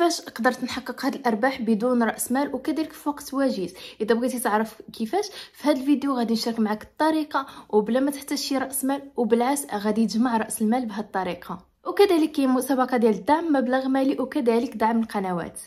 كيفاش قدرت نحقق هاد الارباح بدون راس مال وكذلك في وقت وجيز اذا بغيتي تعرف كيفاش في هاد الفيديو غادي نشارك معك الطريقه وبلا ما تحتاج شي راس مال وبالعكس غادي تجمع راس المال بهاد الطريقه وكذلك كاين مسابقه ديال الدعم مبلغ مالي وكذلك دعم القنوات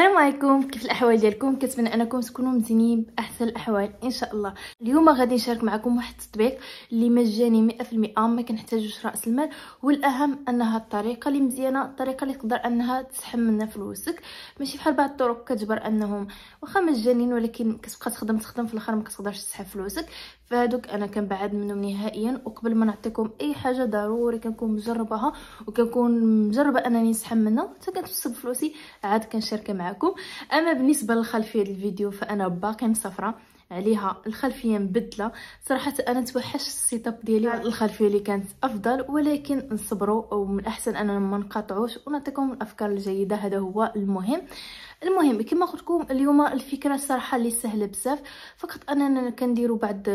السلام عليكم كيف الاحوال ديالكم كنتمنى انكم تكونوا مزيانين باحسن الاحوال ان شاء الله اليوم غادي نشارك معكم واحد التطبيق اللي مجاني 100% ما كنحتاجوش راس المال والاهم انها الطريقه اللي مزيانه الطريقه اللي تقدر انها تسحب منها فلوسك ماشي بحال بعض الطرق كتجبر انهم واخا مجانين ولكن كتبقى تخدم تخدم في الاخر ما كتقدرش تسحب فلوسك فهادوك انا كنبعد منهم نهائيا وقبل ما نعطيكم اي حاجه ضروري كنكون مجرباها وكنكون مجربه انني نسحب منها حتى كتوصل فلوسي عاد كنشاركها معكم اما بالنسبه للخلفيه الفيديو فانا باقي مسافره عليها الخلفيه مبدله صراحه انا توحشت السيت اب ديالي الخلفيه اللي كانت افضل ولكن نصبروا ومن الاحسن اننا ما نقاطعوش ونعطيكم الافكار الجيده هذا هو المهم المهم كما قلت لكم اليوم الفكره الصراحه اللي سهله بزاف فقط اننا كنديروا بعض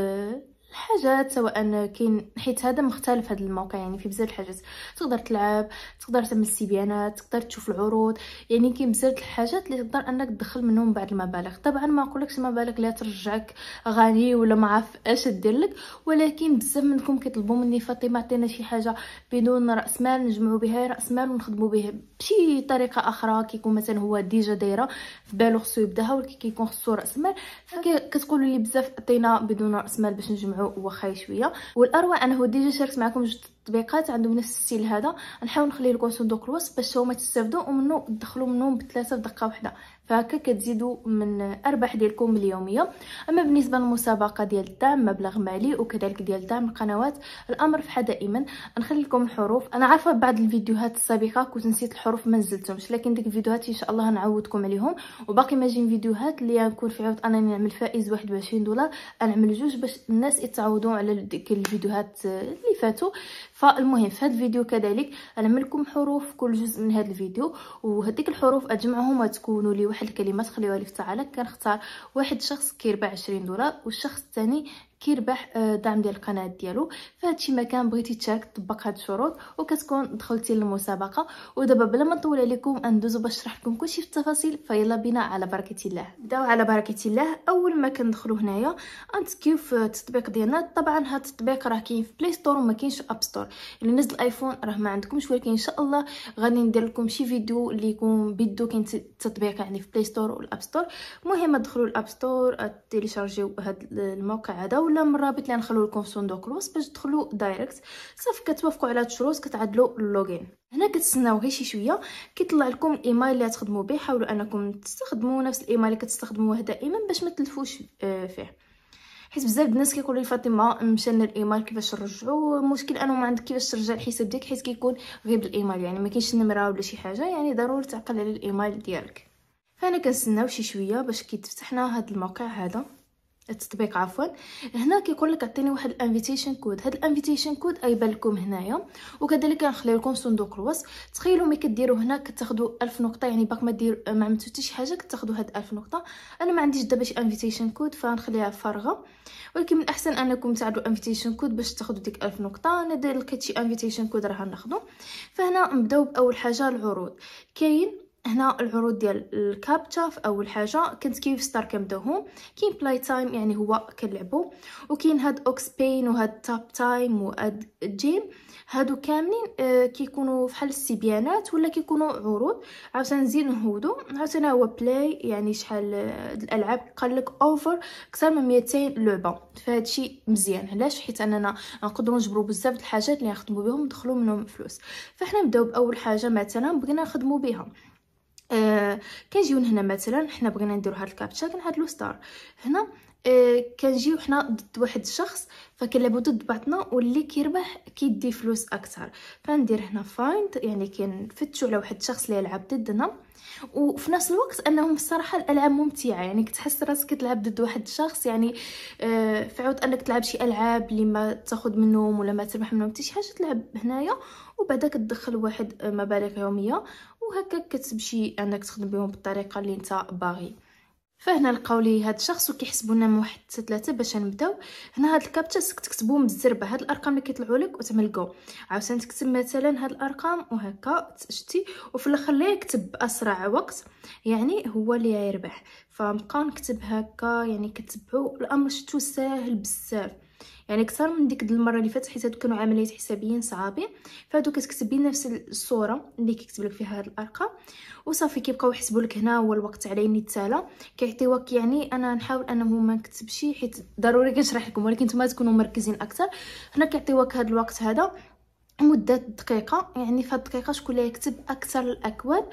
الحاجات سواء كاين حيت هذا مختلف هذا الموقع يعني فيه بزاف الحاجات تقدر تلعب تقدر تعمل استبيانات تقدر تشوف العروض يعني كاين بزاف الحاجات اللي تقدر انك تدخل منهم بعض المبالغ طبعا ما نقولكش المبالغ لا ترجعك غني ولا ما عارف اش دير لك ولكن بزاف منكم كيطلبوا مني فاطمه عطينا شي حاجه بدون راس مال نجمعوا بها راس مال ونخدموا بها بشي طريقه اخرى كيكون مثلا هو ديجا دايره في بالو خصو يبداها ولكن كيكون خصو راس مال فكتقولوا لي بزاف عطينا بدون راس مال باش نجمعوا وخاي شويه والاروع انه ديجا شاركت معكم جوج التطبيقات عندهم نفس السيل هذا نحاول نخلي لكم صندوق الوصف باش هما تستافدوا ومنو تدخلوا منهم بثلاثه في دقه واحده فهكا كتزيدوا من ارباح ديالكم اليوميه اما بالنسبه للمسابقه ديال الدعم مبلغ مالي وكذلك ديال دعم القنوات الامر في دائما نخلي لكم الحروف انا عارفه بعض الفيديوهات السابقه كنت نسيت الحروف ما نزلتهمش لكن ديك الفيديوهات ان شاء الله نعودكم عليهم وباقي ماجين فيديوهات اللي نكون في عوض انني نعمل فائز 21 دولار نعمل جوج باش الناس يتعودوا على ديك الفيديوهات اللي فاتوا فالمهم في هذا الفيديو كذلك غنعمل لكم حروف كل جزء من هذا الفيديو وهذيك الحروف اجمعهم وتكونوا لي واحد الكلمه تخليوها لي في التعليق كنختار واحد شخص كيربع 20 دولار والشخص الثاني كيربح آه، الدعم ديال القناه ديالو فهادشي ما كان بغيتي تشارك طبق هاد الشروط وكتكون دخلتي للمسابقه ودابا بلا ما نطول عليكم ندوزو باش نشرح لكم كلشي في التفاصيل فيلا بنا على بركه الله بداو على بركه الله اول ما كندخلو هنايا غنتكيو في التطبيق ديالنا طبعا هاد التطبيق راه كاين في بلاي ستور وما كاينش اب ستور اللي نزل الايفون راه ما عندكمش ولكن ان شاء الله غادي ندير لكم شي فيديو اللي يكون بيدو كاين التطبيق يعني في بلاي ستور والاب ستور المهم تدخلوا الاب ستور تيليشارجيو هاد الموقع هذا ولا ولا من الرابط اللي غنخلو لكم في صندوق الوصف باش تدخلوا دايركت صافي كتوافقوا على هاد الشروط كتعدلوا اللوغين هنا كتسناو غير شي شويه كيطلع لكم الايميل اللي تخدموا به حاولوا انكم تستخدموا نفس الايميل اللي كتستخدموه دائما باش ما تلفوش آه، فيه حيت بزاف الناس كيقولوا لي فاطمه مشى لنا الايميل كيفاش نرجعوا المشكل انا ما عندك كيفاش ترجع الحساب ديالك حيت كيكون غير بالايميل يعني ما كاينش نمره ولا شي حاجه يعني ضروري تعقل على الايميل ديالك فانا كنسناو شي شويه باش كيتفتحنا هذا الموقع هذا التطبيق عفوا هنا كيقول لك عطيني واحد الانفيتيشن كود هاد الانفيتيشن كود غيبان لكم هنايا وكذلك غنخلي لكم صندوق الوصف تخيلوا ملي كديروا هنا كتاخذوا 1000 نقطه يعني باك ما دير ما عملتوا حتى شي حاجه كتاخذوا هاد 1000 نقطه انا ما عنديش دابا شي انفيتيشن كود فغنخليها فارغه ولكن من الاحسن انكم تعدلوا انفيتيشن كود باش تاخذوا ديك 1000 نقطه انا لقيت شي انفيتيشن كود راه غناخذو فهنا نبداو باول حاجه العروض كاين هنا العروض ديال الكابتشاف اول حاجه كنت كيف ستار كنبداوهم كاين بلاي تايم يعني هو كنلعبو وكاين هاد اوكس بين وهاد تاب تايم وهاد جيم هادو كاملين آه كيكونوا فحال السبيانات ولا كيكونوا عروض عاوتاني نزيد نهودو عاوتاني هو بلاي يعني شحال آه، الالعاب قالك اوفر اكثر من 200 لعبه فهادشي مزيان علاش حيت اننا نقدروا نجبروا بزاف د الحاجات اللي نخدموا بهم ندخلوا منهم فلوس فاحنا نبداو باول حاجه مثلا بغينا نخدموا بها آه كنجيو هنا مثلا حنا بغينا نديرو هاد الكابتشا لو ستار هنا آه كنجيو حنا ضد واحد الشخص فكنلعبو ضد بعضنا واللي كيربح كيدي فلوس اكثر فندير هنا فايند يعني كنفتشو على واحد الشخص اللي يلعب ضدنا وفي نفس الوقت انهم الصراحه الالعاب ممتعه يعني كتحس راسك كتلعب ضد واحد الشخص يعني آه في عوض انك تلعب شي العاب اللي ما تاخذ منهم ولا ما تربح منهم حتى شي حاجه تلعب هنايا وبعدا كتدخل واحد مبالغ يوميه وهكا كتمشي انك تخدم بهم بالطريقه اللي انت باغي فهنا لقاو لي هاد الشخص وكيحسبوا لنا من واحد ثلاثه باش نبداو هنا هاد الكابتشا تكتبوهم بالزربه هاد الارقام اللي كيطلعوا لك وتملكو عاوتاني تكتب مثلا هاد الارقام وهكا شتي وفي الاخر اللي يكتب باسرع وقت يعني هو اللي يربح فنبقاو نكتب هكا يعني كتبعوا الامر شتو ساهل بزاف يعني اكثر من ديك المره اللي فاتت حيت هادو كانوا عمليات حسابيين صعابين فهادو كتكتبي نفس الصوره اللي كيكتب لك فيها هاد الارقام وصافي كيبقاو يحسبوا لك هنا هو الوقت على يمين تالا كيعطيوك يعني انا نحاول انه ما نكتبش حيت ضروري كنشرح لكم ولكن نتوما تكونوا مركزين اكثر هنا كيعطيوك هاد الوقت هذا مده دقيقه يعني في هاد الدقيقه شكون اللي يكتب اكثر الاكواد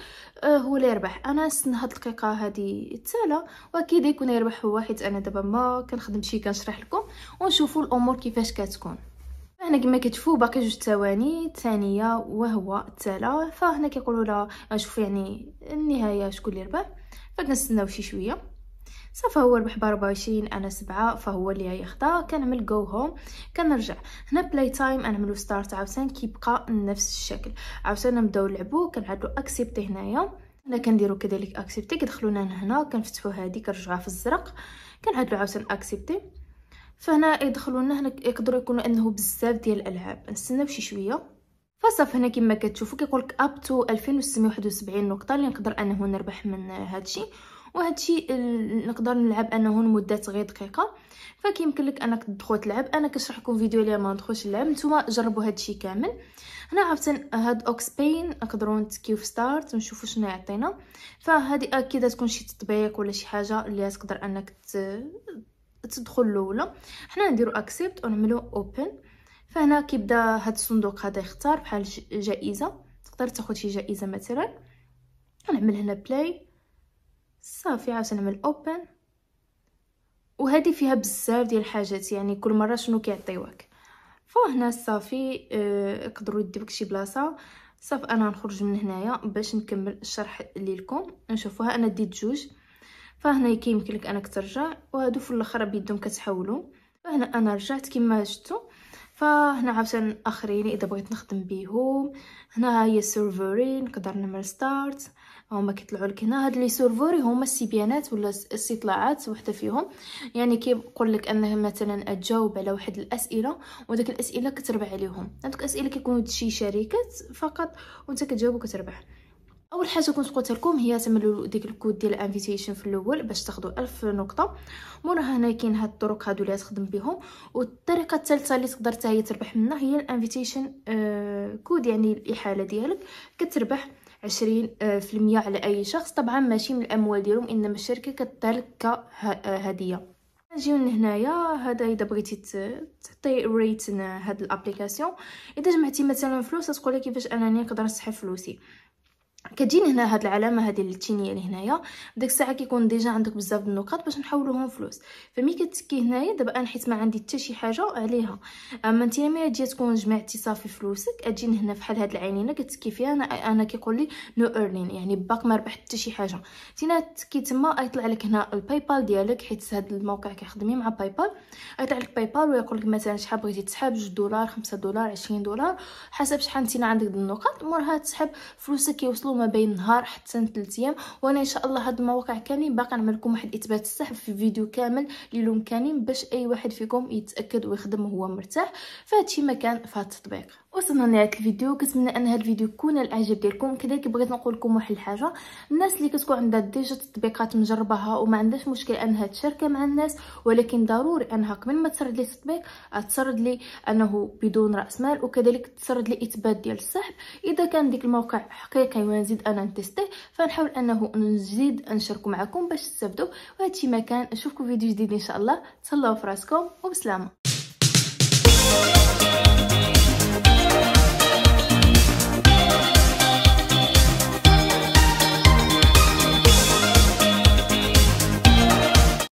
آه هو اللي يربح انا نستنى هاد الدقيقه هادي تسالا واكيد يكون يربح هو حيت انا دابا ما كنخدمش كنشرح لكم ونشوفوا الامور كيفاش كتكون هنا كما كتشوفوا باقي جوج ثواني الثانيه وهو التالا فهنا كيقولوا لها شوف يعني النهايه شكون اللي ربح فكنستناو شي شويه صافا هو ربح ب 24 انا سبعة فهو اللي غياخدها كنعمل جو هوم كنرجع هنا بلاي تايم نعملو ستارت عاوتاني كيبقى نفس الشكل عاوتاني نبداو نلعبو كنعدو اكسبتي هنايا هنا كنديرو كذلك اكسبتي كيدخلونا هنا كنفتحو هادي كنرجعوها في الزرق كنعدو عاوتاني اكسبتي فهنا يدخلونا هنا يقدروا يكونوا انه بزاف ديال الالعاب نستناو شي شويه فصاف هنا كما كتشوفوا كيقولك اب تو 2671 نقطه اللي نقدر انه نربح من هادشي وهادشي نقدر نلعب انه لمده غير دقيقه فكيمكن لك انك تدخل تلعب انا كنشرح لكم فيديو اللي ما ندخلش نلعب نتوما جربوا هادشي كامل هنا عاوتاني هاد اوكس بين نقدروا نتكيو في ستارت ونشوفوا شنو يعطينا فهادي اكيد تكون شي تطبيق ولا شي حاجه اللي تقدر انك تدخل الاولى حنا نديروا اكسبت ونعملوا اوبن فهنا كيبدا هاد الصندوق هذا يختار بحال جائزه تقدر تاخذ شي جائزه مثلا نعمل هنا بلاي صافي عاوتاني نعمل اوبن وهذه فيها بزاف ديال الحاجات يعني كل مره شنو كيعطيوك فهنا صافي آه، يقدروا اه يديوك شي بلاصه صافي انا نخرج من هنايا باش نكمل الشرح ليكم نشوفوها انا ديت جوج فهنا كيمكن لك انك ترجع وهادو في الاخر بيدهم كتحولوا فهنا انا رجعت كما شفتوا فهنا عاوتاني اخرين اذا بغيت نخدم بيهم هنا هي السيرفرين نقدر نعمل ستارت هما كيطلعوا لك هنا هاد لي سيرفوري هما السبيانات ولا استطلاعات وحده فيهم يعني كيقول لك انها مثلا اتجاوب على واحد الاسئله وداك الاسئله كتربح عليهم هادوك الاسئله كيكونوا شي شركات فقط وانت كتجاوب وكتربح اول حاجه كنت قلت لكم هي تملوا ديك الكود ديال الانفيتيشن في الاول باش تاخذوا ألف نقطه موراها هنا كاين هاد الطرق هادو اللي تخدم بهم والطريقه الثالثه اللي تقدر حتى هي تربح منها هي الانفيتيشن آه كود يعني الاحاله ديالك كتربح عشرين آه، في المية على أي شخص طبعا ماشي من الأموال ديالهم إنما الشركة كدار آه، كهدية نجيو هنايا هذا اذا بغيتي تعطي ريت هاد الابليكاسيون اذا جمعتي مثلا فلوس تقولي كيفاش انني نقدر نسحب فلوسي كتجيني هنا هاد العلامه هذه التينيه اللي هنايا ديك الساعه كيكون ديجا عندك بزاف النقاط باش نحولوهم فلوس فمي كتكي هنايا دابا انا حيت ما عندي حتى شي حاجه عليها اما انت ملي تجي تكون جمعتي صافي فلوسك اجين هنا فحال هاد العينينه كتكي فيها انا انا كيقول لي نو ايرنين يعني باك ما ربحت حتى شي حاجه تينا تكي تما يطلع لك هنا الباي بال ديالك حيت هاد الموقع كيخدمي مع باي بال يطلع لك باي بال ويقول لك مثلا شحال بغيتي تسحب 2 دولار 5 دولار 20 دولار حسب شحال انت عندك النقاط مورها تسحب فلوسك كيوصلوا ما بين نهار حتى ثلاث ايام وانا ان شاء الله هاد المواقع كاملين باقي نعمل لكم واحد اثبات السحب في فيديو كامل ليلهم كاملين باش اي واحد فيكم يتاكد ويخدم وهو مرتاح فهادشي ما كان في هاد التطبيق وصلنا لنهايه الفيديو كنتمنى ان هاد الفيديو يكون الإعجاب ديالكم كذلك بغيت نقول لكم واحد الحاجه الناس اللي كتكون عندها ديجا تطبيقات مجرباها وما عندهاش مشكل انها تشاركها مع الناس ولكن ضروري انها قبل ما تسرد لي التطبيق تسرد لي انه بدون راس مال وكذلك تسرد لي اثبات ديال السحب اذا كان ديك الموقع حقيقي نزيد انا نتيستي فنحاول انه نزيد نشاركو معكم باش تستافدوا وهادشي ما كان نشوفكم فيديو جديد ان شاء الله تهلاو فراسكم وبسلامه